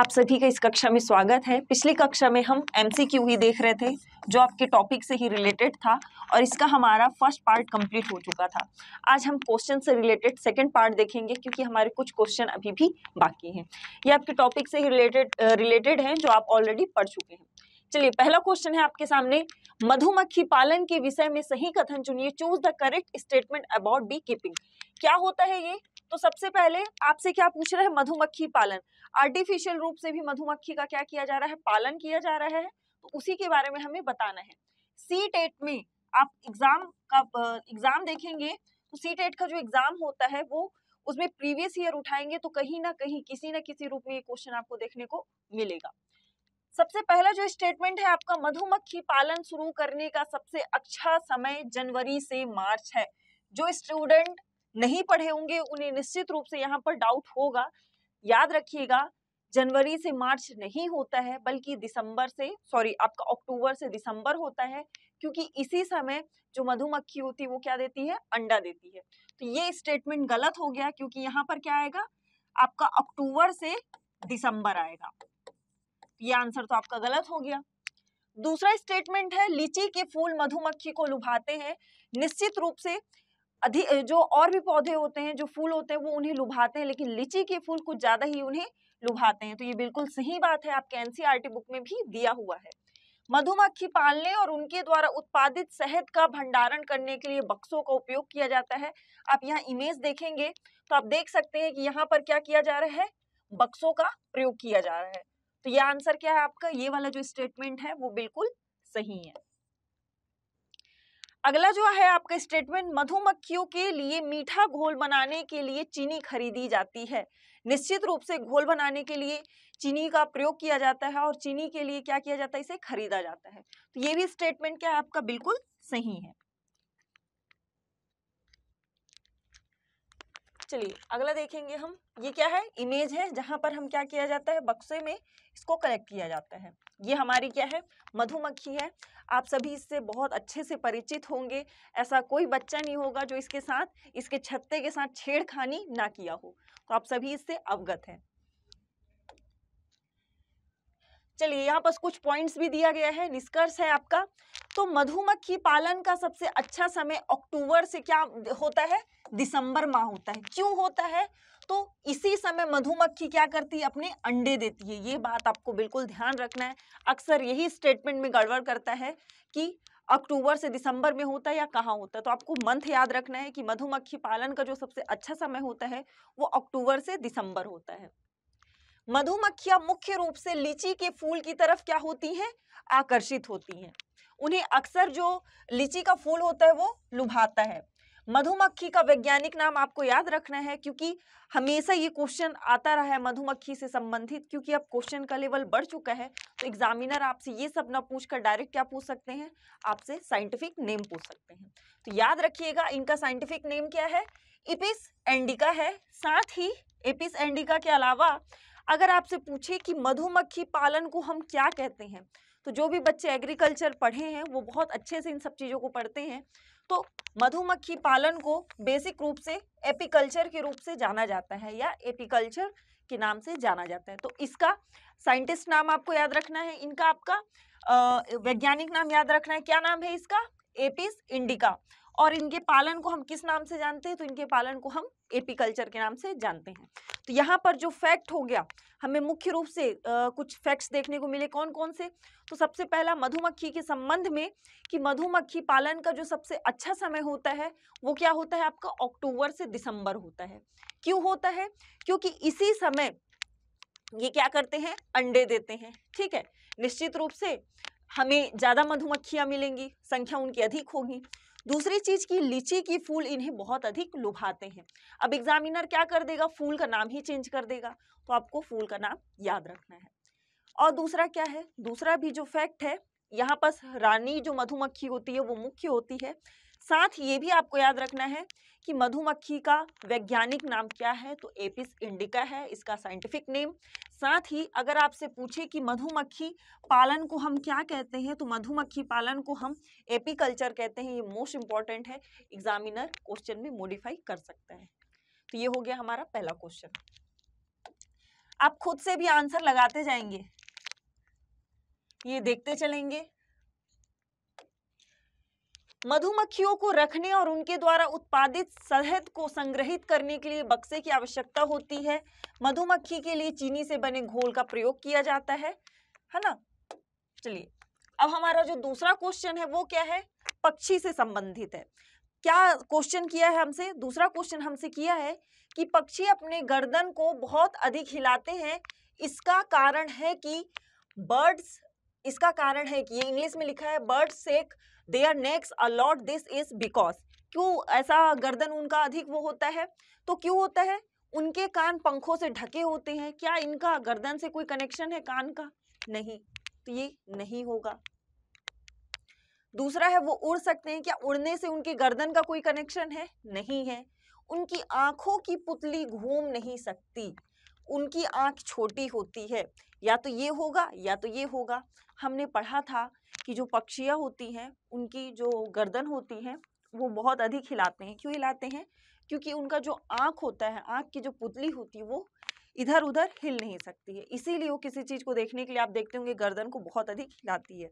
आप सभी का इस कक्षा में स्वागत है पिछली कक्षा में हम एमसीक्यू ही e देख रहे थे जो आपके टॉपिक से ही रिलेटेड था और इसका हमारा फर्स्ट पार्ट कंप्लीट हो चुका था आज हम क्वेश्चन से रिलेटेड सेकंड पार्ट देखेंगे क्योंकि हमारे कुछ क्वेश्चन अभी भी बाकी हैं ये आपके टॉपिक से ही रिलेटेड रिलेटेड हैं जो आप ऑलरेडी पढ़ चुके हैं चलिए पहला क्वेश्चन है आपके सामने मधुमक्खी पालन के विषय में सही कथन चुनिए choose the correct statement about bee keeping क्या होता है ये तो सबसे पहले आपसे क्या पूछ रहे हैं मधुमक्खी पालन आर्टिफिशियल रूप से भी मधुमक्खी का क्या किया जा रहा है पालन किया जा रहा है तो उसी के बारे में हमें बताना है सी टेट e में आप एग्जाम का एग्जाम देखेंगे तो सी टेट e का जो एग्जाम होता है वो उसमें प्रीवियस ईयर उठाएंगे तो कहीं ना कहीं किसी ना किसी रूप में ये क्वेश्चन आपको देखने को मिलेगा सबसे पहला जो स्टेटमेंट है आपका मधुमक्खी पालन शुरू करने का सबसे अच्छा समय जनवरी से मार्च है जो स्टूडेंट नहीं पढ़े होंगे उन्हें निश्चित रूप से यहाँ पर डाउट होगा याद रखिएगा जनवरी से मार्च नहीं होता है बल्कि दिसंबर से सॉरी आपका अक्टूबर से दिसंबर होता है क्योंकि इसी समय जो मधुमक्खी होती है वो क्या देती है अंडा देती है तो ये स्टेटमेंट गलत हो गया क्योंकि यहाँ पर क्या आएगा आपका अक्टूबर से दिसंबर आएगा ये आंसर तो आपका गलत हो गया दूसरा स्टेटमेंट है लीची के फूल मधुमक्खी को लुभाते हैं निश्चित रूप से अधिक जो और भी पौधे होते हैं जो फूल होते हैं वो उन्हें लुभाते हैं लेकिन लीची के फूल कुछ ज़्यादा ही उन्हें लुभाते हैं तो ये बिल्कुल सही बात है आपके एनसीआरटी बुक में भी दिया हुआ है मधुमक्खी पालने और उनके द्वारा उत्पादित शहद का भंडारण करने के लिए बक्सों का उपयोग किया जाता है आप यहाँ इमेज देखेंगे तो आप देख सकते हैं कि यहाँ पर क्या किया जा रहा है बक्सों का प्रयोग किया जा रहा है तो यह आंसर क्या है आपका ये वाला जो स्टेटमेंट है वो बिल्कुल सही है अगला जो है आपका स्टेटमेंट मधुमक्खियों के लिए मीठा घोल बनाने के लिए चीनी खरीदी जाती है निश्चित रूप से घोल बनाने के लिए चीनी का प्रयोग किया जाता है और चीनी के लिए क्या किया जाता है इसे खरीदा जाता है तो ये भी स्टेटमेंट क्या है आपका बिल्कुल सही है चलिए अगला देखेंगे हम ये क्या है इमेज है जहाँ पर हम क्या किया जाता है बक्से में इसको कलेक्ट किया जाता है ये हमारी क्या है मधुमक्खी है आप सभी इससे बहुत अच्छे से परिचित होंगे ऐसा कोई बच्चा नहीं होगा जो इसके साथ इसके छत्ते के साथ छेड़खानी ना किया हो तो आप सभी इससे अवगत हैं चलिए यहाँ पर कुछ पॉइंट्स भी दिया गया है निष्कर्ष है आपका तो मधुमक्खी पालन का सबसे अच्छा समय अक्टूबर से क्या होता है दिसंबर माह होता है क्यों होता है तो इसी समय मधुमक्खी क्या करती है अपने अंडे देती है ये बात आपको बिल्कुल ध्यान रखना है अक्सर यही स्टेटमेंट में गड़बड़ करता है कि अक्टूबर से दिसंबर में होता है या कहाँ होता है तो आपको मंथ याद रखना है कि मधुमक्खी पालन का जो सबसे अच्छा समय होता है वो अक्टूबर से दिसंबर होता है मधुमक्खियां मुख्य रूप से लीची के फूल की तरफ क्या होती हैं आकर्षित होती हैं उन्हें अक्सर जो लीची का फूल होता है वो लुभाता है मधुमक्खी का वैज्ञानिक नाम आपको याद रखना है क्योंकि हमेशा ये क्वेश्चन आता रहा है मधुमक्खी से संबंधित क्योंकि अब क्वेश्चन का लेवल बढ़ चुका है तो एग्जामिनर आपसे ये सब ना पूछकर डायरेक्ट क्या पूछ सकते हैं आपसे साइंटिफिक नेम पूछ सकते हैं तो याद रखिएगा इनका साइंटिफिक नेम क्या है इपिस एंडिका है साथ ही एपिस एंडिका के अलावा अगर आपसे पूछे कि मधुमक्खी पालन को हम क्या कहते हैं तो जो भी बच्चे एग्रीकल्चर पढ़े हैं वो बहुत अच्छे से इन सब चीज़ों को पढ़ते हैं तो मधुमक्खी पालन को बेसिक रूप से एपिकल्चर के रूप से जाना जाता है या एपिकल्चर के नाम से जाना जाता है तो इसका साइंटिस्ट नाम आपको याद रखना है इनका आपका वैज्ञानिक नाम याद रखना है क्या नाम है इसका एपिस इंडिका और इनके पालन को हम किस नाम से जानते हैं तो इनके पालन को हम एपीकल्चर के नाम से जानते हैं तो यहाँ पर जो फैक्ट हो गया हमें मुख्य रूप से आ, कुछ फैक्ट्स देखने को मिले कौन कौन से तो सबसे पहला मधुमक्खी के संबंध में कि मधुमक्खी पालन का जो सबसे अच्छा समय होता है वो क्या होता है आपका अक्टूबर से दिसंबर होता है क्यों होता है क्योंकि इसी समय ये क्या करते हैं अंडे देते हैं ठीक है निश्चित रूप से हमें ज़्यादा मधुमक्खियाँ मिलेंगी संख्या उनकी अधिक होगी दूसरी चीज की लीची की फूल इन्हें बहुत अधिक लुभाते हैं अब एग्जामिनर क्या कर देगा फूल का नाम ही चेंज कर देगा तो आपको फूल का नाम याद रखना है और दूसरा क्या है दूसरा भी जो फैक्ट है यहाँ पर रानी जो मधुमक्खी होती है वो मुख्य होती है साथ ये भी आपको याद रखना है कि मधुमक्खी का वैज्ञानिक नाम क्या है तो एपिस इंडिका है इसका साइंटिफिक नेम साथ ही अगर आपसे पूछे कि मधुमक्खी पालन को हम क्या कहते हैं तो मधुमक्खी पालन को हम एपीकल्चर कहते हैं ये मोस्ट इंपॉर्टेंट है एग्जामिनर क्वेश्चन में मॉडिफाई कर सकता है तो ये हो गया हमारा पहला क्वेश्चन आप खुद से भी आंसर लगाते जाएंगे ये देखते चलेंगे मधुमक्खियों को रखने और उनके द्वारा उत्पादित शहद को संग्रहित करने के लिए बक्से की आवश्यकता होती है मधुमक्खी के लिए चीनी से बने घोल का प्रयोग किया जाता है है ना चलिए अब हमारा जो दूसरा क्वेश्चन है वो क्या है पक्षी से संबंधित है क्या क्वेश्चन किया है हमसे दूसरा क्वेश्चन हमसे किया है कि पक्षी अपने गर्दन को बहुत अधिक हिलाते हैं इसका कारण है कि बर्ड्स इसका कारण है कि ये इंग्लिश में लिखा है bird shake their necks a lot this is because क्यों ऐसा गर्दन उनका अधिक वो होता है तो क्यों होता है उनके कान पंखों से ढके होते हैं क्या इनका गर्दन से कोई कनेक्शन है कान का नहीं तो ये नहीं होगा दूसरा है वो उड़ सकते हैं क्या उड़ने से उनके गर्दन का कोई कनेक्शन है नहीं है उनकी आंखों की पुतली घूम नहीं सकती उनकी आंख छोटी होती है या तो ये होगा या तो ये होगा हमने पढ़ा था कि जो पक्षियाँ होती हैं उनकी जो गर्दन होती है वो बहुत अधिक हिलाते हैं क्यों हिलाते हैं क्योंकि उनका जो आँख होता है आँख की जो पुतली होती है वो इधर उधर हिल नहीं सकती है इसीलिए वो किसी चीज़ को देखने के लिए आप देखते होंगे गर्दन को बहुत अधिक हिलाती है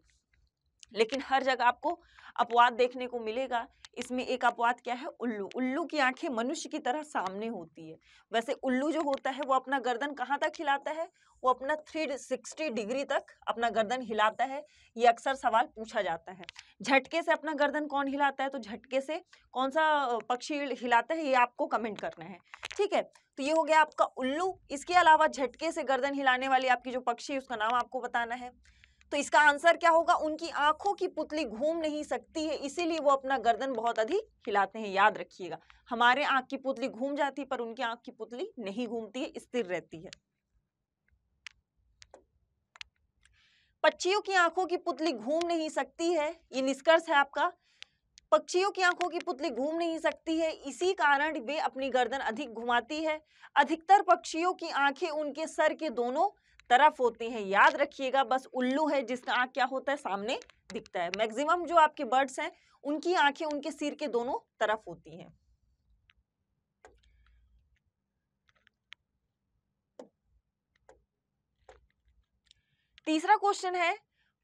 लेकिन हर जगह आपको अपवाद देखने को मिलेगा इसमें एक अपवाद क्या है उल्लू उल्लू की आंखें मनुष्य की तरह सामने होती है वैसे उल्लू जो होता है वो अपना गर्दन कहाँ तक हिलाता है वो अपना थ्री सिक्सटी डिग्री तक अपना गर्दन हिलाता है ये अक्सर सवाल पूछा जाता है झटके से अपना गर्दन कौन हिलाता है तो झटके से कौन सा पक्षी हिलाता है ये आपको कमेंट करना है ठीक है तो ये हो गया आपका उल्लू इसके अलावा झटके से गर्दन हिलाने वाली आपकी जो पक्षी उसका नाम आपको बताना है तो इसका आंसर क्या होगा उनकी आंखों की पुतली घूम नहीं सकती है इसीलिए वो अपना गर्दन बहुत अधिक हिलाते हैं याद रखिएगा हमारे आंख की पुतली घूम जाती है पर उनकी आंख की पुतली नहीं घूमती है स्थिर रहती है पक्षियों की आंखों की पुतली घूम नहीं सकती है ये निष्कर्ष है आपका पक्षियों की आंखों की पुतली घूम नहीं सकती है इसी कारण वे अपनी गर्दन अधिक घुमाती है अधिकतर पक्षियों की आंखें उनके सर के दोनों तरफ होते हैं याद रखिएगा बस उल्लू है जिसका आँख क्या होता है सामने दिखता है मैक्सिमम जो आपके बर्ड्स हैं उनकी आंखें उनके सिर के दोनों तरफ होती हैं तीसरा क्वेश्चन है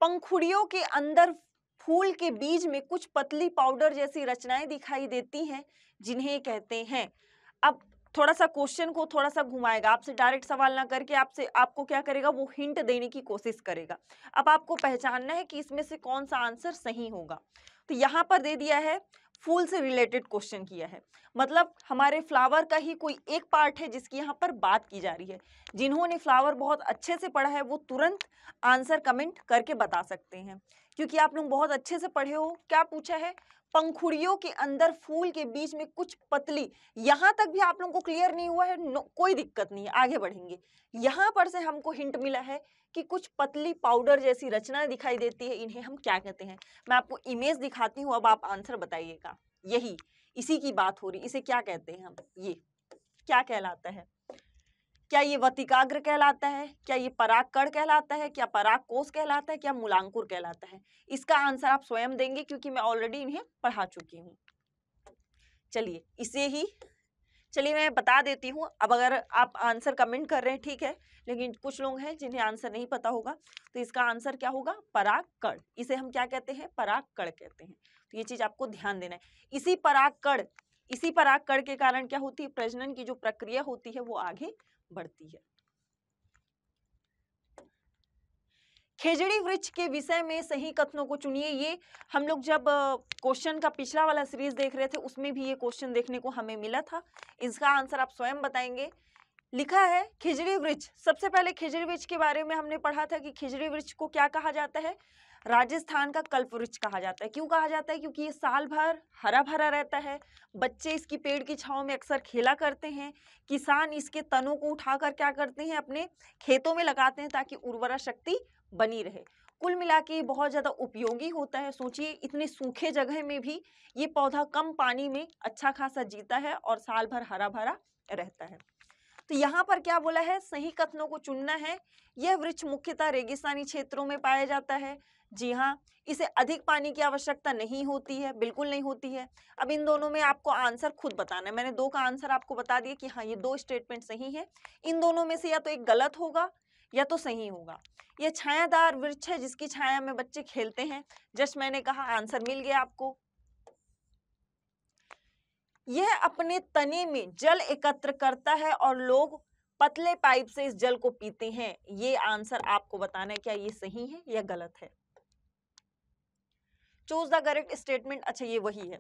पंखुड़ियों के अंदर फूल के बीज में कुछ पतली पाउडर जैसी रचनाएं दिखाई देती हैं जिन्हें कहते हैं अब थोड़ा सा क्वेश्चन को थोड़ा सा घुमाएगा आपसे डायरेक्ट सवाल ना करके आपसे आपको क्या करेगा वो हिंट देने की कोशिश करेगा अब आपको पहचानना है कि इसमें से कौन सा आंसर सही होगा तो यहाँ पर दे दिया है फूल से रिलेटेड क्वेश्चन किया है मतलब हमारे फ्लावर का ही कोई एक पार्ट है जिसकी यहाँ पर बात की जा रही है जिन्होंने फ्लावर बहुत अच्छे से पढ़ा है वो तुरंत आंसर कमेंट करके बता सकते हैं क्योंकि आप लोग बहुत अच्छे से पढ़े हो क्या पूछा है पंखुड़ियों के अंदर फूल के बीच में कुछ पतली यहाँ तक भी आप लोगों को क्लियर नहीं हुआ है नो, कोई दिक्कत नहीं है आगे बढ़ेंगे यहाँ पर से हमको हिंट मिला है कि कुछ पतली पाउडर जैसी रचना दिखाई देती है इन्हें हम क्या कहते हैं मैं आपको इमेज दिखाती हूँ अब आप आंसर बताइएगा यही इसी की बात हो रही इसे क्या कहते हैं हम ये क्या कहलाता है क्या ये वतिकाग्र कहलाता है क्या ये परागकड़ कहलाता है क्या पराग कोष कहलाता है क्या मूलांकुर कहलाता है इसका आंसर आप स्वयं देंगे क्योंकि मैं ऑलरेडी इन्हें पढ़ा चुकी हूँ चलिए इसे ही चलिए मैं बता देती हूँ अब अगर आप आंसर कमेंट कर रहे हैं ठीक है लेकिन कुछ लोग हैं जिन्हें आंसर नहीं पता होगा तो इसका आंसर क्या होगा परागकड़ इसे हम क्या कहते हैं परागकड़ कहते हैं तो ये चीज़ आपको ध्यान देना है इसी परागकड़ इसी परागकण के कारण क्या होती है प्रजनन की जो प्रक्रिया होती है वो आगे बढ़ती है खेजड़ी वृक्ष के विषय में सही कथनों को चुनिए ये हम लोग जब क्वेश्चन का पिछला वाला सीरीज देख रहे थे उसमें भी ये क्वेश्चन देखने को हमें मिला था इसका आंसर आप स्वयं बताएंगे लिखा है खिजड़ी वृक्ष सबसे पहले खिजड़ी वृक्ष के बारे में हमने पढ़ा था कि खिजड़ी वृक्ष को क्या कहा जाता है राजस्थान का कल्प वृक्ष कहा जाता है क्यों कहा जाता है क्योंकि ये साल भर हरा भरा रहता है बच्चे इसकी पेड़ की छाव में अक्सर खेला करते हैं किसान इसके तनों को उठाकर क्या करते हैं अपने खेतों में लगाते हैं ताकि उर्वरा शक्ति बनी रहे कुल मिला के बहुत ज़्यादा उपयोगी होता है सोचिए इतने सूखे जगह में भी ये पौधा कम पानी में अच्छा खासा जीता है और साल भर हरा भरा रहता है तो यहाँ पर क्या बोला है सही कथनों को चुनना है यह वृक्ष मुख्यतः रेगिस्तानी क्षेत्रों में पाया जाता है जी हाँ इसे अधिक पानी की आवश्यकता नहीं होती है बिल्कुल नहीं होती है अब इन दोनों में आपको आंसर खुद बताना है मैंने दो का आंसर आपको बता दिया कि हाँ ये दो स्टेटमेंट सही है इन दोनों में से या तो एक गलत होगा या तो सही होगा यह छायादार वृक्ष है जिसकी छाया में बच्चे खेलते हैं जस्ट मैंने कहा आंसर मिल गया आपको यह अपने तने में जल एकत्र करता है और लोग पतले पाइप से इस जल को पीते हैं ये आंसर आपको बताना है क्या ये सही है या गलत है चूज द करेक्ट स्टेटमेंट अच्छा ये वही है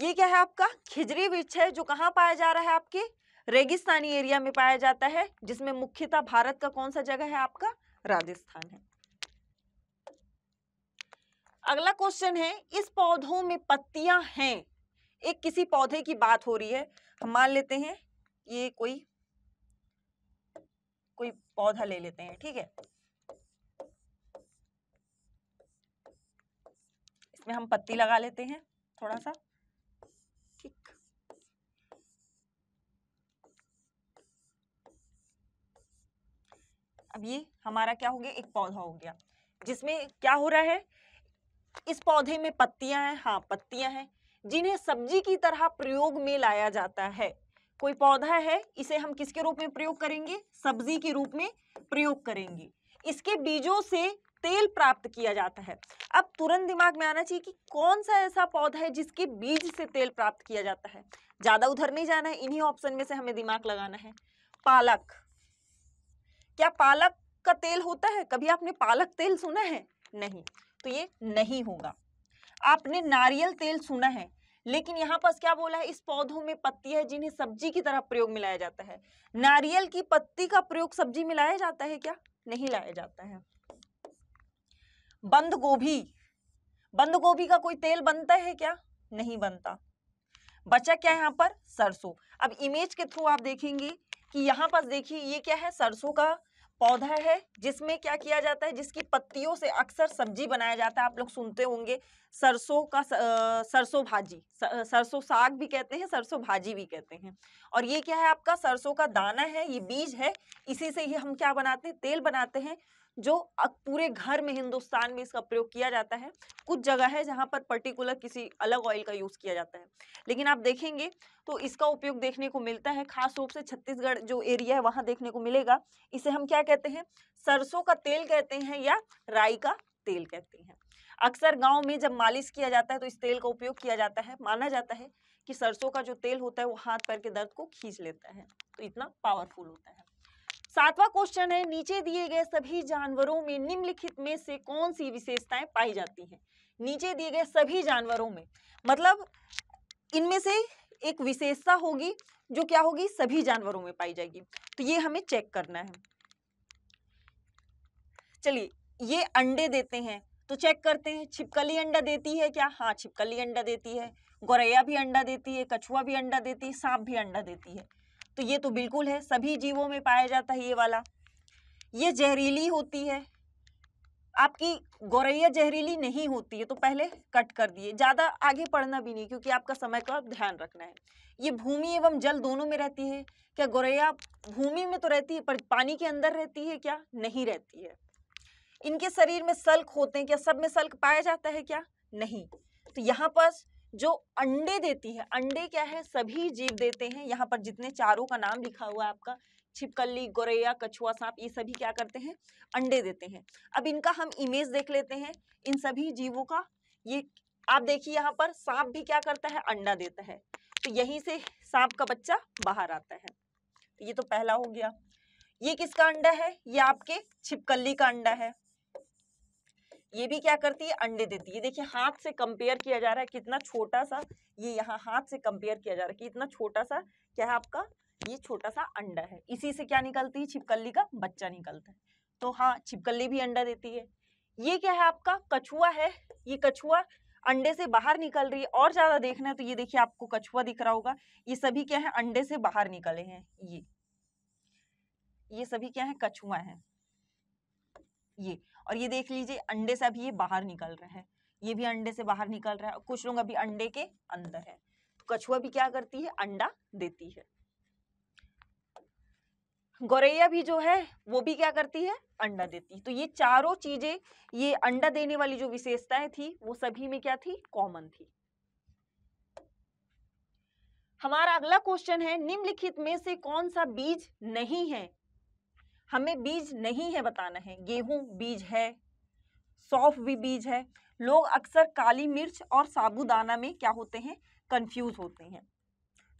ये क्या है आपका खिजरी वृक्ष है जो कहाँ पाया जा रहा है आपके रेगिस्तानी एरिया में पाया जाता है जिसमें मुख्यतः भारत का कौन सा जगह है आपका राजस्थान है अगला क्वेश्चन है इस पौधों में पत्तियां हैं एक किसी पौधे की बात हो रही है हम मान लेते हैं ये कोई कोई पौधा ले लेते हैं ठीक है इसमें हम पत्ती लगा लेते हैं थोड़ा सा ठीक अब ये हमारा क्या हो गया एक पौधा हो गया जिसमें क्या हो रहा है इस पौधे में पत्तियां हैं हाँ पत्तियां हैं जिन्हें सब्जी की तरह प्रयोग में लाया जाता है कोई पौधा है इसे हम किसके रूप में प्रयोग करेंगे सब्जी के रूप में प्रयोग करेंगे इसके बीजों से तेल प्राप्त किया जाता है अब तुरंत दिमाग में आना चाहिए कि कौन सा ऐसा पौधा है जिसके बीज से तेल प्राप्त किया जाता है ज़्यादा उधर नहीं जाना है इन्हीं ऑप्शन में से हमें दिमाग लगाना है पालक क्या पालक का तेल होता है कभी आपने पालक तेल सुना है नहीं तो ये नहीं होगा आपने नारियल तेल सुना है लेकिन यहाँ पर क्या बोला है इस पौधों में पत्ती है जिन्हें सब्जी की तरह प्रयोग में लाया जाता है नारियल की पत्ती का प्रयोग सब्जी में लाया जाता है क्या नहीं लाया जाता है बंद गोभी बंद गोभी का कोई तेल बनता है क्या नहीं बनता बचा क्या यहाँ पर सरसों अब इमेज के थ्रू आप देखेंगे कि यहाँ पर देखिए ये क्या है सरसों का पौधा है जिसमें क्या किया जाता है जिसकी पत्तियों से अक्सर सब्जी बनाया जाता है आप लोग सुनते होंगे सरसों का सरसों भाजी सरसों साग भी कहते हैं सरसों भाजी भी कहते हैं और ये क्या है आपका सरसों का दाना है ये बीज है इसी से ही हम क्या बनाते हैं तेल बनाते हैं जो पूरे घर में हिंदुस्तान में इसका प्रयोग किया जाता है कुछ जगह है जहाँ पर पर्टिकुलर किसी अलग ऑयल का यूज़ किया जाता है लेकिन आप देखेंगे तो इसका उपयोग देखने को मिलता है खास रूप से छत्तीसगढ़ जो एरिया है वहां देखने को मिलेगा इसे हम क्या कहते हैं सरसों का तेल कहते हैं या राई का तेल कहते हैं अक्सर गाँव में जब मालिश किया जाता है तो इस तेल का उपयोग किया जाता है माना जाता है कि सरसों का जो तेल होता है वो हाथ पैर के दर्द को खींच लेता है तो इतना पावरफुल होता है सातवां क्वेश्चन है नीचे दिए गए सभी जानवरों में निम्नलिखित में से कौन सी विशेषताएं पाई जाती हैं नीचे दिए गए सभी जानवरों में मतलब इनमें से एक विशेषता होगी जो क्या होगी सभी जानवरों में पाई जाएगी तो ये हमें चेक करना है चलिए ये अंडे देते हैं तो चेक करते हैं छिपकली अंडा देती है क्या हाँ छिपकली अंडा देती है गोरैया भी अंडा देती है कछुआ भी अंडा देती है सांप भी अंडा देती है तो ये तो बिल्कुल है सभी जीवों में पाया जाता है ये वाला ये जहरीली होती है आपकी गौरैया जहरीली नहीं होती है तो पहले कट कर दिए ज़्यादा आगे पढ़ना भी नहीं क्योंकि आपका समय का ध्यान रखना है ये भूमि एवं जल दोनों में रहती है क्या गौरैया भूमि में तो रहती है पर पानी के अंदर रहती है क्या नहीं रहती है इनके शरीर में सल्क होते हैं क्या सब में सल्क पाया जाता है क्या नहीं तो यहाँ पर जो अंडे देती है अंडे क्या है सभी जीव देते हैं यहाँ पर जितने चारों का नाम लिखा हुआ है आपका छिपकली गोरैया कछुआ सांप ये सभी क्या करते हैं अंडे देते हैं अब इनका हम इमेज देख लेते हैं इन सभी जीवों का ये आप देखिए यहाँ पर सांप भी क्या करता है अंडा देता है तो यहीं से सांप का बच्चा बाहर आता है तो ये तो पहला हो गया ये किसका अंडा है ये आपके छिपकली का अंडा है ये भी क्या करती है अंडे देती है देखिए हाथ से कंपेयर किया जा रहा है कितना छोटा सा ये यहाँ हाथ से कंपेयर किया जा रहा है कि इतना छोटा सा क्या है आपका ये छोटा सा अंडा है इसी से क्या निकलती है छिपकली का बच्चा निकलता है तो हाँ छिपकली भी अंडा देती है ये क्या है आपका कछुआ है ये कछुआ अंडे से बाहर निकल रही है और ज्यादा देखना है तो ये देखिए आपको कछुआ दिख रहा होगा ये सभी क्या है अंडे से बाहर निकले हैं ये ये सभी क्या है कछुआ है ये और ये देख लीजिए अंडे से अभी ये बाहर निकल रहे हैं ये भी अंडे से बाहर निकल रहा है और कुछ लोग अभी अंडे के अंदर है तो कछुआ भी क्या करती है अंडा देती है गौरैया भी जो है वो भी क्या करती है अंडा देती है तो ये चारों चीजें ये अंडा देने वाली जो विशेषताएं थी वो सभी में क्या थी कॉमन थी हमारा अगला क्वेश्चन है निम्नलिखित में से कौन सा बीज नहीं है हमें बीज नहीं है बताना है गेहूं बीज है सौफ भी बीज है लोग अक्सर काली मिर्च और साबुदाना में क्या होते हैं कंफ्यूज होते हैं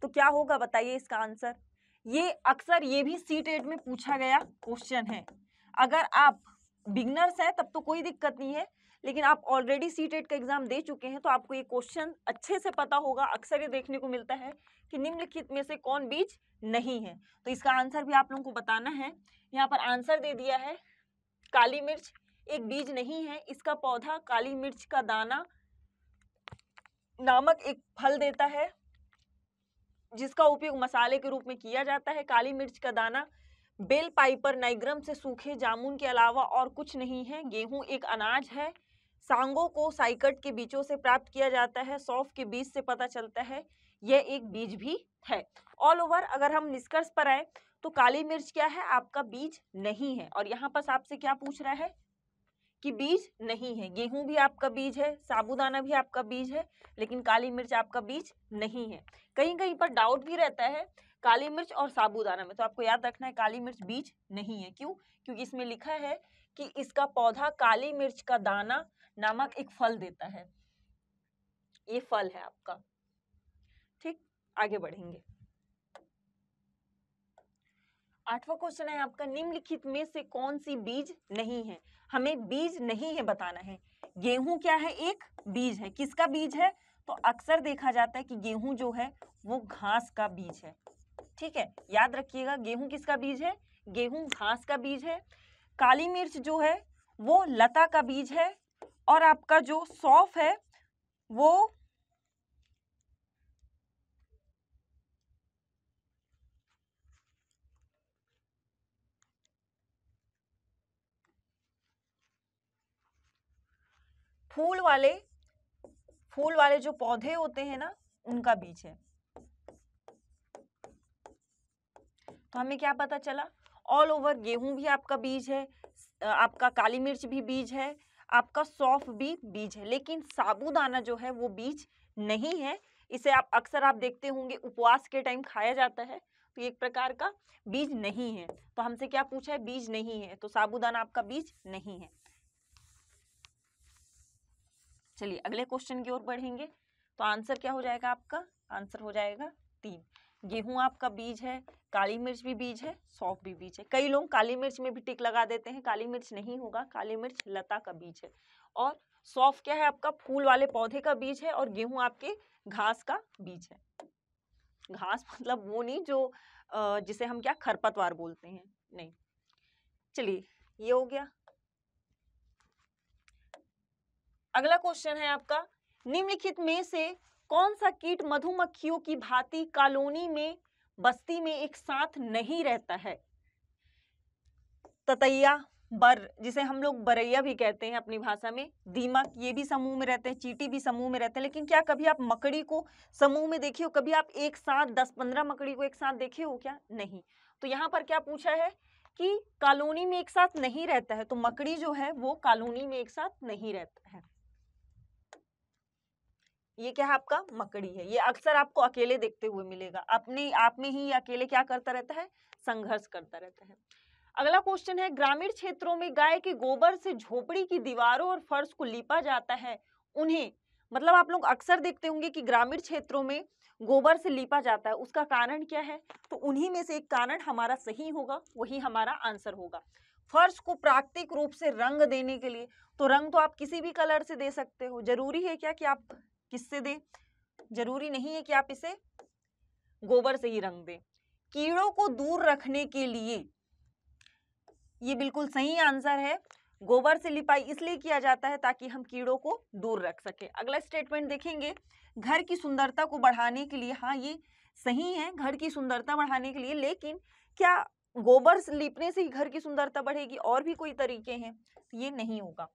तो क्या होगा बताइए इसका आंसर ये अक्सर ये भी सी टेट में पूछा गया क्वेश्चन है अगर आप बिगनर्स हैं तब तो कोई दिक्कत नहीं है लेकिन आप ऑलरेडी सी टेट का एग्जाम दे चुके हैं तो आपको ये क्वेश्चन अच्छे से पता होगा अक्सर ये देखने को मिलता है कि निम्नलिखित में से कौन बीज नहीं है तो इसका आंसर भी आप लोगों को बताना है यहाँ पर आंसर दे दिया है काली मिर्च एक बीज नहीं है इसका पौधा काली मिर्च का दाना नामक एक फल देता है जिसका उपयोग मसाले के रूप में किया जाता है काली मिर्च का दाना बेल पाइपर नाइग्रम से सूखे जामुन के अलावा और कुछ नहीं है गेहूं एक अनाज है सांगों को साइकट के बीचों से प्राप्त किया जाता है सौफ के बीज से पता चलता है यह एक बीज भी है ऑल ओवर अगर हम निष्कर्ष पर आए तो काली मिर्च क्या है आपका बीज नहीं है और यहाँ पर आपसे क्या पूछ रहा है कि बीज नहीं है गेहूं भी आपका बीज है साबुदाना भी आपका बीज है लेकिन काली मिर्च आपका बीज नहीं है कहीं कहीं पर डाउट भी रहता है काली मिर्च और साबुदाना में तो आपको याद रखना है काली मिर्च बीज नहीं है क्यों क्योंकि इसमें लिखा है कि इसका पौधा काली मिर्च का दाना नामक एक फल देता है ये फल है आपका ठीक आगे बढ़ेंगे आठवां क्वेश्चन है आपका निम्नलिखित में से कौन सी बीज नहीं है हमें बीज नहीं है बताना है गेहूं क्या है एक बीज है किसका बीज है तो अक्सर देखा जाता है कि गेहूं जो है वो घास का बीज है ठीक है याद रखिएगा गेहूं किसका बीज है गेहूं घास का बीज है काली मिर्च जो है वो लता का बीज है और आपका जो सौफ है वो फूल वाले फूल वाले जो पौधे होते हैं ना उनका बीज है तो हमें क्या पता चला ऑल ओवर गेहूं भी आपका बीज है आपका काली मिर्च भी बीज है आपका सौफ भी बीज है लेकिन साबूदाना जो है वो बीज नहीं है इसे आप अक्सर आप देखते होंगे उपवास के टाइम खाया जाता है तो एक प्रकार का बीज नहीं है तो हमसे क्या पूछा है बीज नहीं है तो साबूदाना आपका बीज नहीं है चलिए अगले क्वेश्चन की ओर बढ़ेंगे तो आंसर क्या हो जाएगा आपका आंसर हो जाएगा तीन गेहूं आपका बीज है काली मिर्च भी बीज है सौंफ भी बीज है कई लोग काली मिर्च में भी टिक लगा देते हैं काली मिर्च नहीं होगा काली मिर्च लता का बीज है और सौंफ क्या है आपका फूल वाले पौधे का बीज है और गेहूं आपके घास का बीज है घास मतलब वो नहीं जो जिसे हम क्या खरपतवार बोलते हैं नहीं चलिए ये हो गया अगला क्वेश्चन है आपका निम्नलिखित में से कौन सा कीट मधुमक्खियों की भांति कॉलोनी में बस्ती में एक साथ नहीं रहता है ततैया बर जिसे हम लोग बरैया भी कहते हैं अपनी भाषा में दीमक ये भी समूह में रहते हैं चीटी भी समूह में रहते हैं लेकिन क्या कभी आप मकड़ी को समूह में देखे हो कभी आप एक साथ दस पंद्रह मकड़ी को एक साथ देखे हो क्या नहीं तो यहाँ पर क्या पूछा है कि कॉलोनी में एक साथ नहीं रहता है तो मकड़ी जो है वो कॉलोनी में एक साथ नहीं रहता है ये क्या है आपका मकड़ी है ये अक्सर आपको अकेले देखते हुए मिलेगा अपने आप में ही अकेले क्या करता रहता है संघर्ष करता रहता है अगला क्वेश्चन है ग्रामीण क्षेत्रों में गाय के गोबर से झोपड़ी की दीवारों और फर्श को लीपा जाता है उन्हें मतलब आप लोग अक्सर देखते होंगे कि ग्रामीण क्षेत्रों में गोबर से लीपा जाता है उसका कारण क्या है तो उन्हीं में से एक कारण हमारा सही होगा वही हमारा आंसर होगा फर्श को प्राकृतिक रूप से रंग देने के लिए तो रंग तो आप किसी भी कलर से दे सकते हो जरूरी है क्या कि आप किससे दें जरूरी नहीं है कि आप इसे गोबर से ही रंग दें कीड़ों को दूर रखने के लिए ये बिल्कुल सही आंसर है गोबर से लिपाई इसलिए किया जाता है ताकि हम कीड़ों को दूर रख सके अगला स्टेटमेंट देखेंगे घर की सुंदरता को बढ़ाने के लिए हाँ ये सही है घर की सुंदरता बढ़ाने के लिए लेकिन क्या गोबर लिपने से ही घर की सुंदरता बढ़ेगी और भी कोई तरीके हैं ये नहीं होगा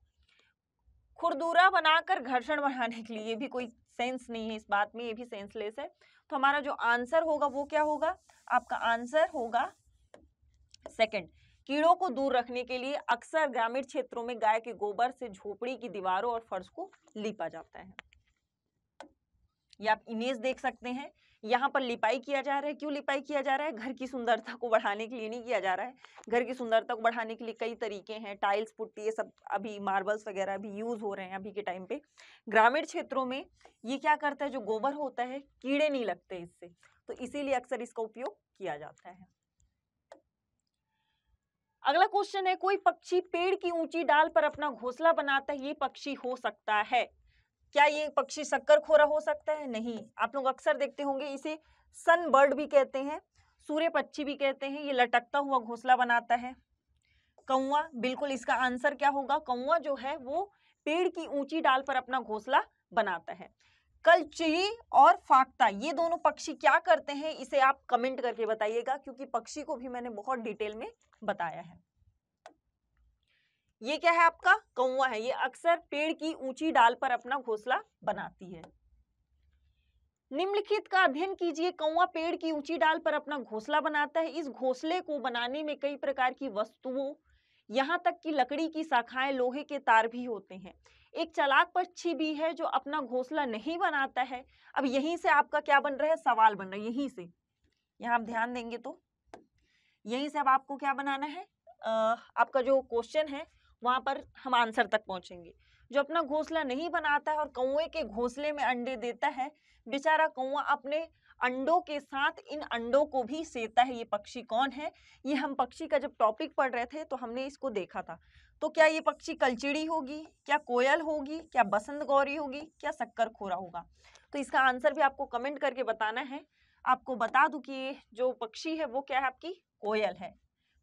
खुरदूरा बनाकर घर्षण बढ़ाने के लिए भी कोई सेंस नहीं है इस बात में ये भी सेंसलेस है तो हमारा जो आंसर होगा वो क्या होगा आपका आंसर होगा सेकंड कीड़ों को दूर रखने के लिए अक्सर ग्रामीण क्षेत्रों में गाय के गोबर से झोपड़ी की दीवारों और फर्श को लीपा जाता है या आप इमेज देख सकते हैं यहाँ पर लिपाई किया जा रहा है क्यों लिपाई किया जा रहा है घर की सुंदरता को बढ़ाने के लिए नहीं किया जा रहा है घर की सुंदरता को बढ़ाने के लिए कई तरीके हैं टाइल्स पुट्टी ये सब अभी मार्बल्स वगैरह अभी यूज़ हो रहे हैं अभी के टाइम पे ग्रामीण क्षेत्रों में ये क्या करता है जो गोबर होता है कीड़े नहीं लगते इससे तो इसीलिए अक्सर इसका उपयोग किया जाता है अगला क्वेश्चन है कोई पक्षी पेड़ की ऊंची डाल पर अपना घोंसला बनाता है ये पक्षी हो सकता है क्या ये पक्षी शक्कर खोरा हो सकता है नहीं आप लोग अक्सर देखते होंगे इसे सन बर्ड भी कहते हैं सूर्य पक्षी भी कहते हैं ये लटकता हुआ घोसला बनाता है कौआ बिल्कुल इसका आंसर क्या होगा कौआ जो है वो पेड़ की ऊंची डाल पर अपना घोसला बनाता है कल चिड़ी और फाकता ये दोनों पक्षी क्या करते हैं इसे आप कमेंट करके बताइएगा क्योंकि पक्षी को भी मैंने बहुत डिटेल में बताया है ये क्या है आपका कौआ है ये अक्सर पेड़ की ऊंची डाल पर अपना घोंसला बनाती है निम्नलिखित का अध्ययन कीजिए कौआ पेड़ की ऊंची डाल पर अपना घोंसला बनाता है इस घोंसले को बनाने में कई प्रकार की वस्तुओं यहाँ तक कि लकड़ी की शाखाएं लोहे के तार भी होते हैं एक चलाक पक्षी भी है जो अपना घोंसला नहीं बनाता है अब यहीं से आपका क्या बन रहा है सवाल बन रहा है यहीं से यहाँ आप ध्यान देंगे तो यहीं से अब आपको क्या बनाना है आपका जो क्वेश्चन है वहां पर हम आंसर तक पहुंचेंगे जो अपना घोंसला नहीं बनाता है और कौए के घोंसले में अंडे देता है बेचारा कौआ अपने अंडों के साथ इन अंडों को भी सेता है ये पक्षी कौन है ये हम पक्षी का जब टॉपिक पढ़ रहे थे तो हमने इसको देखा था तो क्या ये पक्षी कलचिड़ी होगी क्या कोयल होगी क्या बसंत गौरी होगी क्या शक्कर खोरा होगा तो इसका आंसर भी आपको कमेंट करके बताना है आपको बता दूं कि ये जो पक्षी है वो क्या है आपकी कोयल है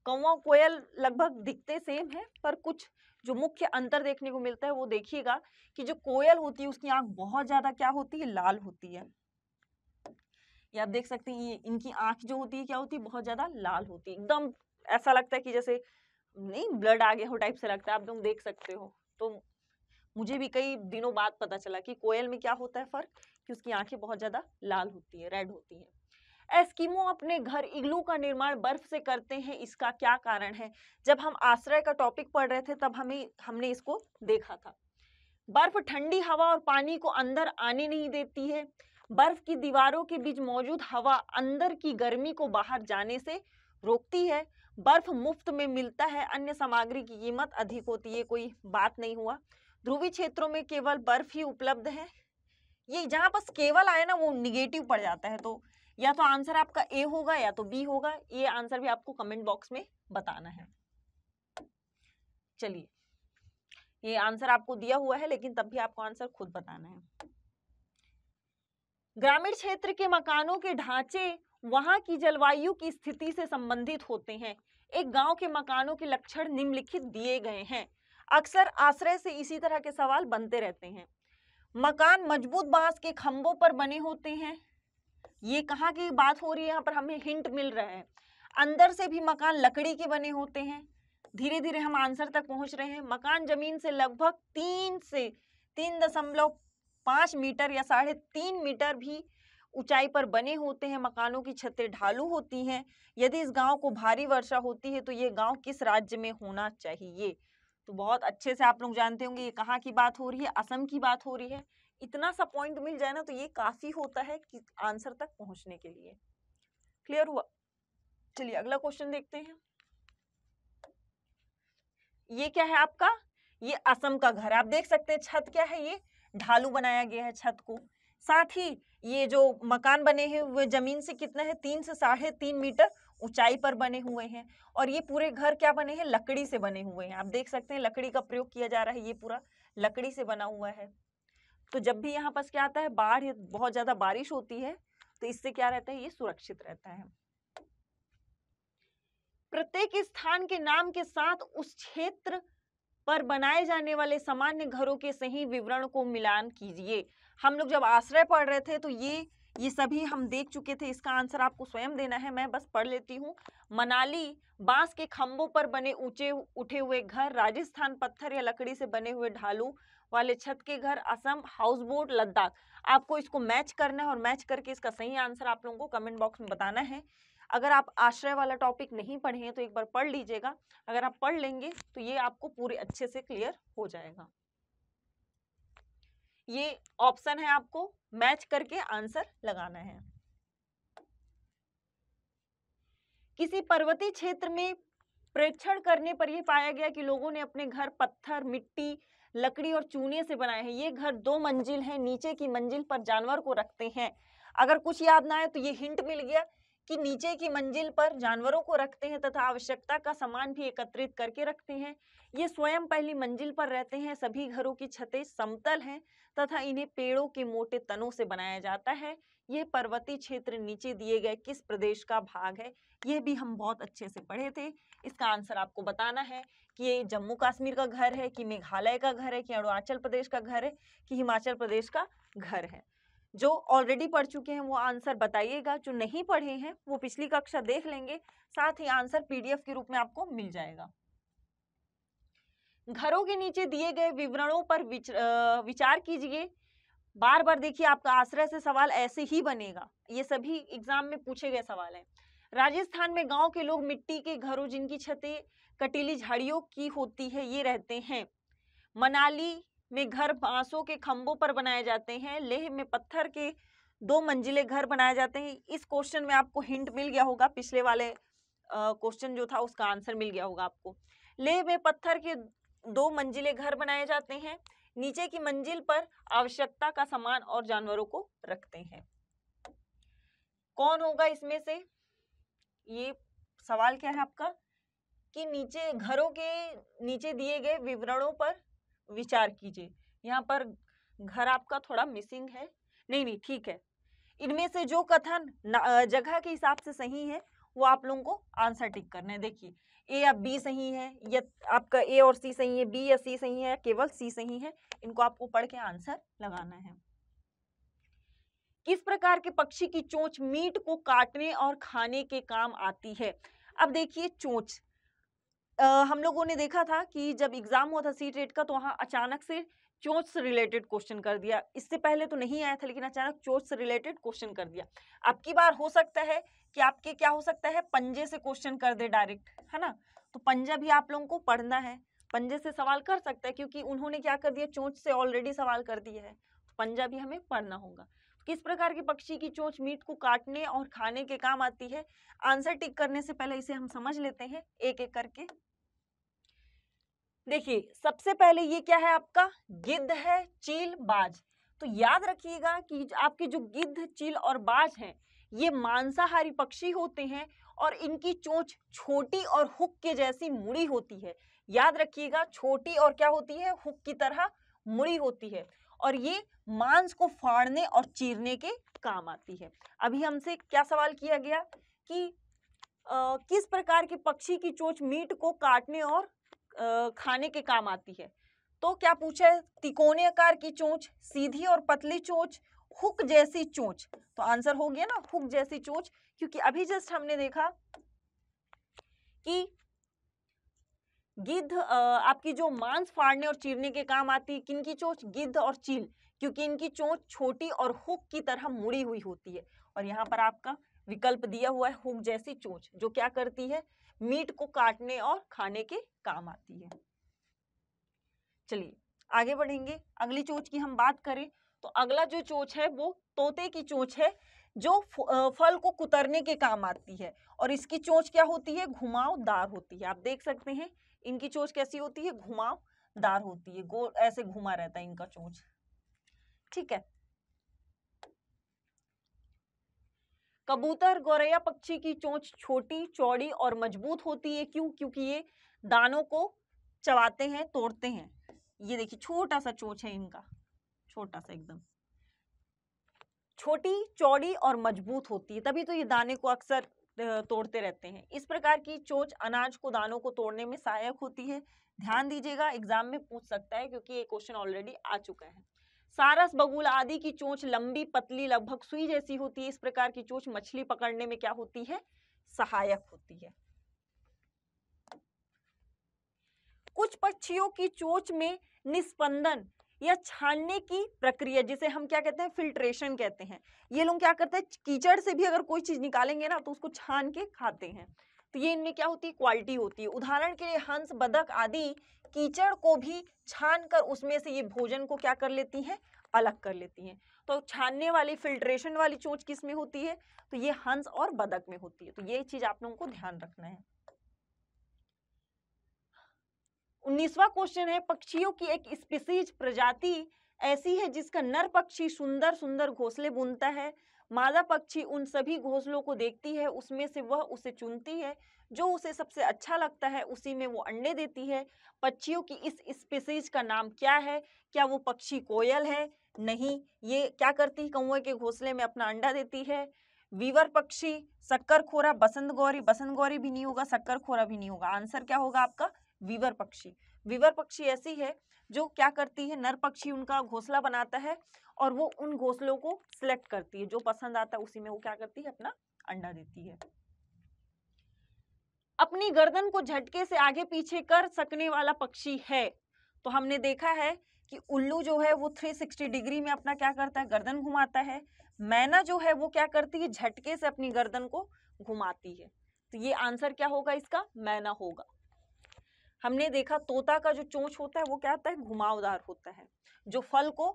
कौवा कोयल लगभग दिखते सेम है पर कुछ जो मुख्य अंतर देखने को मिलता है वो देखिएगा कि जो कोयल होती है उसकी आंख बहुत ज़्यादा क्या होती है लाल होती है ये आप देख सकते हैं इनकी आंख जो होती है क्या होती है बहुत ज़्यादा लाल होती है एकदम ऐसा लगता है कि जैसे नहीं ब्लड आ गया हो टाइप से लगता है आप तुम देख सकते हो तो मुझे भी कई दिनों बाद पता चला कि कोयल में क्या होता है फ़र्क कि उसकी आंखें बहुत ज़्यादा लाल होती है रेड होती है एस्किमो अपने घर इग्लू का निर्माण बर्फ से करते हैं इसका क्या कारण है जब हम आश्रय का टॉपिक पढ़ रहे थे तब हमें हमने इसको देखा था बर्फ ठंडी हवा और पानी को अंदर आने नहीं देती है बर्फ की दीवारों के बीच मौजूद हवा अंदर की गर्मी को बाहर जाने से रोकती है बर्फ मुफ्त में मिलता है अन्य सामग्री की कीमत अधिक होती है कोई बात नहीं हुआ ध्रुवी क्षेत्रों में केवल बर्फ ही उपलब्ध है ये जहाँ बस केवल आए ना वो निगेटिव पड़ जाता है तो या तो आंसर आपका ए होगा या तो बी होगा ये आंसर भी आपको कमेंट बॉक्स में बताना है चलिए ये आंसर आपको दिया हुआ है लेकिन तब भी आपको आंसर खुद बताना है ग्रामीण क्षेत्र के मकानों के ढांचे वहां की जलवायु की स्थिति से संबंधित होते हैं एक गांव के मकानों के लक्षण निम्नलिखित दिए गए हैं अक्सर आश्रय से इसी तरह के सवाल बनते रहते हैं मकान मजबूत बांस के खंभों पर बने होते हैं ये कहाँ की बात हो रही है यहाँ पर हमें हिंट मिल रहा है अंदर से भी मकान लकड़ी के बने होते हैं धीरे धीरे हम आंसर तक पहुंच रहे हैं मकान जमीन से लगभग तीन से तीन दशमलव पाँच मीटर या साढ़े तीन मीटर भी ऊंचाई पर बने होते हैं मकानों की छतें ढालू होती हैं यदि इस गांव को भारी वर्षा होती है तो ये गांव किस राज्य में होना चाहिए तो बहुत अच्छे से आप लोग जानते होंगे ये कहाँ की बात हो रही है असम की बात हो रही है इतना सा पॉइंट मिल जाए ना तो ये काफ़ी होता है कि आंसर तक पहुंचने के लिए क्लियर हुआ चलिए अगला क्वेश्चन देखते हैं ये क्या है आपका ये असम का घर आप देख सकते हैं छत क्या है ये ढालू बनाया गया है छत को साथ ही ये जो मकान बने हैं वे जमीन से कितना है तीन से साढ़े तीन मीटर ऊंचाई पर बने हुए हैं और ये पूरे घर क्या बने हैं लकड़ी से बने हुए हैं आप देख सकते हैं लकड़ी का प्रयोग किया जा रहा है ये पूरा लकड़ी से बना हुआ है तो जब भी यहाँ पास क्या आता है बाढ़ बहुत ज़्यादा बारिश होती है तो इससे क्या रहता है ये सुरक्षित रहता है प्रत्येक स्थान के नाम के साथ उस क्षेत्र पर बनाए जाने वाले सामान्य घरों के सही विवरण को मिलान कीजिए हम लोग जब आश्रय पढ़ रहे थे तो ये ये सभी हम देख चुके थे इसका आंसर आपको स्वयं देना है मैं बस पढ़ लेती हूँ मनाली बांस के खम्बों पर बने ऊंचे उठे हुए घर राजस्थान पत्थर या लकड़ी से बने हुए ढालू वाले छत के घर असम हाउस बोट लद्दाख आपको इसको मैच करना है और मैच करके इसका सही आंसर आप लोगों को कमेंट बॉक्स में बताना है अगर आप आश्रय वाला टॉपिक नहीं पढ़े हैं तो एक बार पढ़ लीजिएगा अगर आप पढ़ लेंगे तो ये आपको पूरे अच्छे से क्लियर हो जाएगा ये ऑप्शन है आपको मैच करके आंसर लगाना है किसी पर्वतीय क्षेत्र में प्रेक्षण करने पर यह पाया गया कि लोगों ने अपने घर पत्थर मिट्टी लकड़ी और चूने से बनाए हैं ये घर दो मंजिल है नीचे की मंजिल पर जानवर को रखते हैं अगर कुछ याद ना आए तो ये हिंट मिल गया कि नीचे की मंजिल पर जानवरों को रखते हैं तथा आवश्यकता का सामान भी एकत्रित करके रखते हैं ये स्वयं पहली मंजिल पर रहते हैं सभी घरों की छतें समतल हैं तथा इन्हें पेड़ों के मोटे तनों से बनाया जाता है यह पर्वतीय क्षेत्र नीचे दिए गए किस प्रदेश का भाग है ये भी हम बहुत अच्छे से पढ़े थे इसका आंसर आपको बताना है कि ये जम्मू कश्मीर का घर है कि मेघालय का घर है कि अरुणाचल प्रदेश का घर है कि हिमाचल प्रदेश का घर है जो ऑलरेडी पढ़ चुके हैं वो आंसर बताइएगा जो नहीं पढ़े हैं वो पिछली कक्षा देख लेंगे साथ ही आंसर पीडीएफ के रूप में आपको मिल जाएगा घरों के नीचे दिए गए विवरणों पर विच, विचार कीजिए बार बार देखिए आपका आश्रय से सवाल ऐसे ही बनेगा ये सभी एग्जाम में पूछे गए सवाल हैं राजस्थान में गांव के लोग मिट्टी के घरों जिनकी छतें कटीली झाड़ियों की होती है ये रहते हैं मनाली में घर बांसों के खंभों पर बनाए जाते हैं लेह में पत्थर के दो मंजिले घर बनाए जाते हैं इस क्वेश्चन में आपको हिंट मिल गया होगा पिछले वाले क्वेश्चन जो था उसका आंसर मिल गया होगा आपको लेह में पत्थर के दो मंजिले घर बनाए जाते हैं नीचे की मंजिल पर आवश्यकता का सामान और जानवरों को रखते हैं कौन होगा इसमें से ये सवाल क्या है आपका कि नीचे घरों के नीचे दिए गए विवरणों पर विचार कीजिए यहाँ पर घर आपका थोड़ा मिसिंग है नहीं नहीं ठीक है इनमें से जो कथन जगह के हिसाब से सही है वो आप लोगों को आंसर टिक करना है देखिए ए या बी सही है या आपका ए और सी सही है बी या सी सही है केवल सी सही है इनको आपको पढ़ के आंसर लगाना है किस प्रकार के पक्षी की चोंच मीट को काटने और खाने के काम आती है अब देखिए चोंच हम लोगों ने देखा था कि जब एग्जाम हुआ था सी रेट का तो वहां अचानक से चोंच से रिलेटेड क्वेश्चन कर दिया इससे पहले तो नहीं आया था लेकिन अचानक चोट से रिलेटेड क्वेश्चन कर दिया अब की बार हो सकता है कि आपके क्या हो सकता है पंजे से क्वेश्चन कर दे डायरेक्ट है ना तो पंजा भी आप लोगों को पढ़ना है पंजे से सवाल कर सकता है क्योंकि उन्होंने क्या कर दिया चोट से ऑलरेडी सवाल कर दिया है तो पंजा भी हमें पढ़ना होगा किस प्रकार के पक्षी की चोंच मीट को काटने और खाने के काम आती है आंसर टिक करने से पहले इसे हम समझ लेते हैं एक एक करके देखिए सबसे पहले ये क्या है आपका गिद्ध है चील बाज तो याद रखिएगा कि आपके जो गिद्ध चील और बाज हैं ये मांसाहारी पक्षी होते हैं और इनकी चोंच छोटी और हुक के जैसी मुड़ी होती है याद रखिएगा छोटी और क्या होती है हुक की तरह मुड़ी होती है और ये मांस को फाड़ने और चीरने के काम आती है अभी हमसे क्या सवाल किया गया कि आ, किस प्रकार के पक्षी की चोच मीट को काटने और आ, खाने के काम आती है तो क्या पूछा है तिकोने आकार की चोच सीधी और पतली चोच हुक जैसी चोच तो आंसर हो गया ना हुक जैसी चोच क्योंकि अभी जस्ट हमने देखा कि गिद्ध आपकी जो मांस फाड़ने और चीरने के काम आती है किन की चोच गिद्ध और चील क्योंकि इनकी चोंच छोटी और हुक की तरह मुड़ी हुई होती है और यहाँ पर आपका विकल्प दिया हुआ है हुक जैसी चोंच जो क्या करती है मीट को काटने और खाने के काम आती है चलिए आगे बढ़ेंगे अगली चोंच की हम बात करें तो अगला जो चोंच है वो तोते की चोंच है जो फल को कुतरने के काम आती है और इसकी चोंच क्या होती है घुमावदार होती है आप देख सकते हैं इनकी चोंच कैसी होती है घुमावदार होती है गोल ऐसे घुमा रहता है इनका चोंच ठीक है हम्म। कबूतर गौरैया पक्षी की चोंच छोटी चौड़ी और मजबूत होती है क्यों क्योंकि ये दानों को चबाते हैं तोड़ते हैं ये देखिए छोटा सा चोंच है इनका छोटा सा एकदम छोटी चौड़ी और मजबूत होती है तभी तो ये दाने को अक्सर तोड़ते रहते हैं इस प्रकार की चोंच अनाज को दानों को तोड़ने में सहायक होती है ध्यान दीजिएगा एग्जाम में पूछ सकता है क्योंकि ये क्वेश्चन ऑलरेडी आ चुका है सारस बगुल आदि की चोंच लंबी पतली लगभग सुई जैसी होती है इस प्रकार की चोंच मछली पकड़ने में क्या होती है सहायक होती है कुछ पक्षियों की चोंच में निस्पंदन या छानने की प्रक्रिया जिसे हम क्या कहते हैं फिल्ट्रेशन कहते हैं ये लोग क्या करते हैं कीचड़ से भी अगर कोई चीज निकालेंगे ना तो उसको छान के खाते हैं तो ये इनमें क्या होती है क्वालिटी होती है उदाहरण के लिए हंस बदक आदि कीचड़ को भी छान कर उसमें से ये भोजन को क्या कर लेती हैं अलग कर लेती हैं तो छानने वाली फिल्ट्रेशन वाली चोंच किस में होती है तो ये हंस और बदक में होती है तो ये चीज़ आप लोगों को ध्यान रखना है उन्नीसवा क्वेश्चन है पक्षियों की एक स्पीसीज प्रजाति ऐसी है जिसका नर पक्षी सुंदर सुंदर घोंसले बुनता है मादा पक्षी उन सभी घोंसलों को देखती है उसमें से वह उसे चुनती है जो उसे सबसे अच्छा लगता है उसी में वो अंडे देती है पक्षियों की इस स्पीसीज का नाम क्या है क्या वो पक्षी कोयल है नहीं ये क्या करती कौए के घोंसले में अपना अंडा देती है वीवर पक्षी शक्कर खोरा बसंत गौरी बसंत गौरी भी नहीं होगा शक्कर खोरा भी नहीं होगा आंसर क्या होगा आपका वीवर पक्षी विवर पक्षी ऐसी है जो क्या करती है नर पक्षी उनका घोंसला बनाता है और वो उन घोंसलों को सिलेक्ट करती है जो पसंद आता है उसी में वो क्या करती है अपना अंडा देती है अपनी गर्दन को झटके से आगे पीछे कर सकने वाला पक्षी है तो हमने देखा है कि उल्लू जो है वो 360 डिग्री में अपना क्या करता है गर्दन घुमाता है मैना जो है वो क्या करती है झटके से अपनी गर्दन को घुमाती है तो ये आंसर क्या होगा इसका मैना होगा हमने देखा तोता का जो चोंच होता है वो क्या होता है घुमावदार होता है जो फल को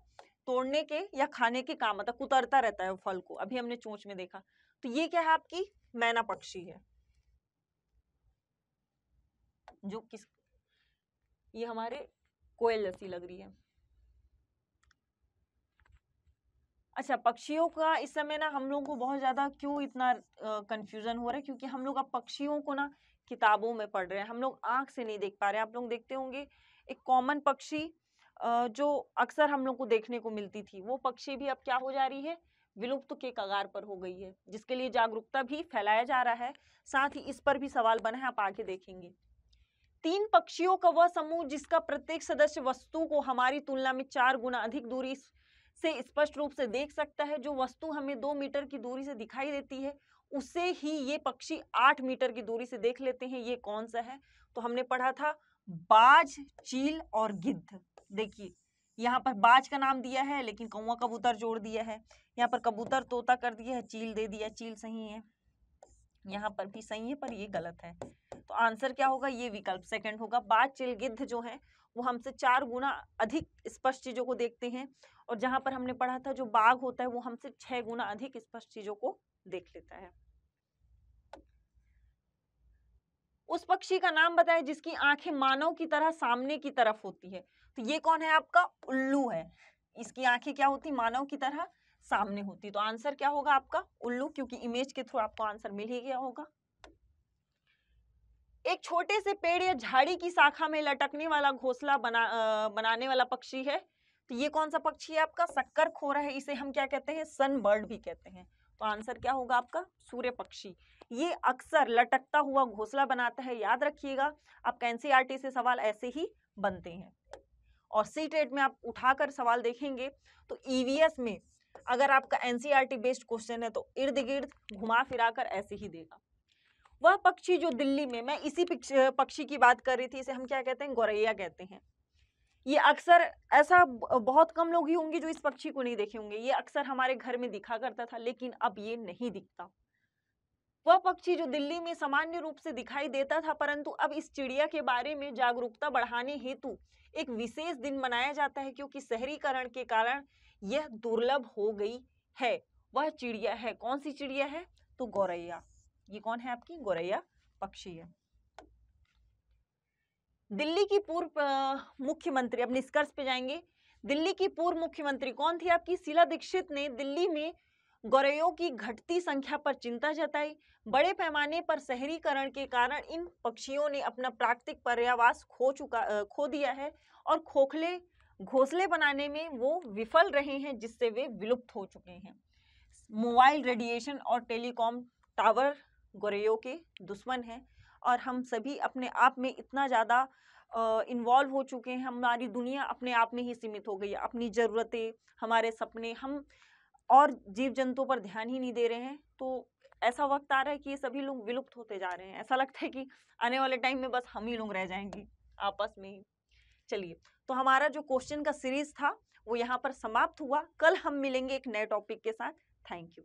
तोड़ने के या खाने के काम आता है कुतरता रहता है फल को अभी हमने चोंच में देखा तो ये क्या है आपकी मैना पक्षी है जो किस ये हमारे कोयल जैसी लग रही है अच्छा पक्षियों का इस समय ना हम लोगों को बहुत ज़्यादा क्यों इतना कंफ्यूजन हो रहा है क्योंकि हम लोग अब पक्षियों को ना किताबों में पढ़ रहे हैं हम लोग आंख से नहीं देख पा रहे हैं आप लोग देखते होंगे एक कॉमन पक्षी जो अक्सर हम लोग को देखने को मिलती थी वो पक्षी भी अब क्या हो जा रही है विलुप्त के कगार पर हो गई है जिसके लिए जागरूकता भी फैलाया जा रहा है साथ ही इस पर भी सवाल बना है आप आगे देखेंगे तीन पक्षियों का वह समूह जिसका प्रत्येक सदस्य वस्तु को हमारी तुलना में चार गुना अधिक दूरी से स्पष्ट रूप से देख सकता है जो वस्तु हमें दो मीटर की दूरी से दिखाई देती है उसे ही ये पक्षी आठ मीटर की दूरी से देख लेते हैं ये कौन सा है तो हमने पढ़ा था बाज चील और गिद्ध देखिए यहाँ पर बाज का नाम दिया है लेकिन कौवा कबूतर जोड़ दिया है यहाँ पर कबूतर तोता कर दिया है चील दे दिया चील सही है यहाँ पर भी सही है पर ये गलत है तो आंसर क्या होगा ये विकल्प सेकंड होगा बाज चील गिद्ध जो है वो हमसे चार गुना अधिक स्पष्ट चीजों को देखते हैं और जहाँ पर हमने पढ़ा था जो बाघ होता है वो हमसे छह गुना अधिक स्पष्ट चीजों को देख लेता है उस पक्षी का नाम बताएं जिसकी आंखें मानव की तरह सामने की तरफ होती है तो ये कौन है आपका उल्लू है इसकी आंखें क्या होती मानव की तरह सामने होती तो आंसर क्या होगा आपका उल्लू क्योंकि इमेज के थ्रू आपको आंसर मिल ही गया होगा एक छोटे से पेड़ या झाड़ी की शाखा में लटकने वाला घोसला बना आ, बनाने वाला पक्षी है तो ये कौन सा पक्षी है आपका शक्कर खोरा है इसे हम क्या कहते हैं सनबर्ड भी कहते हैं तो आंसर क्या होगा आपका सूर्य पक्षी ये अक्सर लटकता हुआ घोसला बनाता है याद रखिएगा आपका एनसीईआरटी से सवाल ऐसे ही बनते हैं और सी टेट में आप उठाकर सवाल देखेंगे तो ईवीएस e में अगर आपका एनसीईआरटी बेस्ड क्वेश्चन है तो इर्द गिर्द घुमा फिरा कर ऐसे ही देगा वह पक्षी जो दिल्ली में मैं इसी पक्षी की बात कर रही थी इसे हम क्या कहते हैं गौरैया कहते हैं ये अक्सर ऐसा बहुत कम लोग ही होंगे जो इस पक्षी को नहीं देखे होंगे ये अक्सर हमारे घर में दिखा करता था लेकिन अब ये नहीं दिखता वह पक्षी जो दिल्ली में सामान्य रूप से दिखाई देता था परंतु अब इस चिड़िया के बारे में जागरूकता बढ़ाने हेतु एक विशेष दिन मनाया जाता है क्योंकि शहरीकरण के कारण यह दुर्लभ हो गई है वह चिड़िया है कौन सी चिड़िया है तो गौरैया ये कौन है आपकी गौरैया पक्षी है दिल्ली की पूर्व मुख्यमंत्री अब निष्कर्ष पे जाएंगे दिल्ली की पूर्व मुख्यमंत्री कौन थी आपकी शीला दीक्षित ने दिल्ली में गौरयों की घटती संख्या पर चिंता जताई बड़े पैमाने पर शहरीकरण के कारण इन पक्षियों ने अपना प्राकृतिक पर्यावास खो चुका खो दिया है और खोखले घोंसले बनाने में वो विफल रहे हैं जिससे वे विलुप्त हो चुके हैं मोबाइल रेडिएशन और टेलीकॉम टावर गौरयों के दुश्मन हैं और हम सभी अपने आप में इतना ज़्यादा इन्वॉल्व हो चुके हैं हमारी दुनिया अपने आप में ही सीमित हो गई है अपनी ज़रूरतें हमारे सपने हम और जीव जंतुओं पर ध्यान ही नहीं दे रहे हैं तो ऐसा वक्त आ रहा है कि ये सभी लोग विलुप्त होते जा रहे हैं ऐसा लगता है कि आने वाले टाइम में बस हम ही लोग रह जाएंगे आपस में ही चलिए तो हमारा जो क्वेश्चन का सीरीज था वो यहाँ पर समाप्त हुआ कल हम मिलेंगे एक नए टॉपिक के साथ थैंक यू